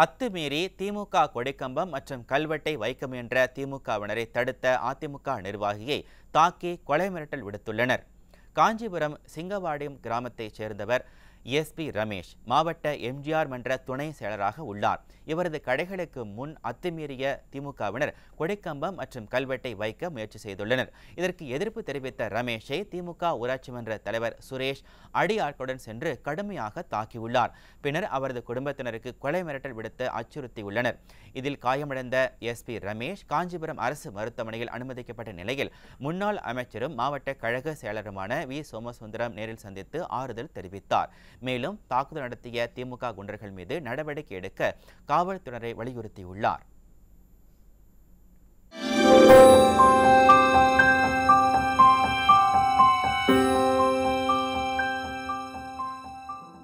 அத்துமீறி திமுக கொடைக்கம்பம் மற்றும் கல்வெட்டை வைக்க முயன்ற திமுகவினரை தடுத்த அதிமுக நிர்வாகியை தாக்கி கொலை மிரட்டல் விடுத்துள்ளனர் காஞ்சிபுரம் சிங்கவாடியம் கிராமத்தைச் சேர்ந்தவர் எஸ் பி ரமேஷ் மாவட்ட எம்ஜிஆர் மன்ற துணை செயலராக உள்ளார் இவரது கடைகளுக்கு முன் அத்துமீறிய திமுகவினர் கொடைக்கம்பம் மற்றும் கல்வெட்டை வைக்க முயற்சி செய்துள்ளனர் இதற்கு எதிர்ப்பு தெரிவித்த ரமேஷை திமுக ஊராட்சி மன்ற தலைவர் சுரேஷ் அடியாட்களுடன் சென்று கடுமையாக தாக்கியுள்ளார் பின்னர் அவரது குடும்பத்தினருக்கு கொலை மிரட்டல் விடுத்து அச்சுறுத்தியுள்ளனர் இதில் காயமடைந்த எஸ் பி ரமேஷ் காஞ்சிபுரம் அரசு மருத்துவமனையில் அனுமதிக்கப்பட்ட நிலையில் முன்னாள் அமைச்சரும் மாவட்ட கழக செயலருமான வி சோமசுந்தரம் நேரில் சந்தித்து ஆறுதல் தெரிவித்தார் மேலும் தாக்குதல் நடத்திய திமுக குண்டர்கள் மீது நடவடிக்கை எடுக்க காவல்துறை வலியுறுத்தியுள்ளார்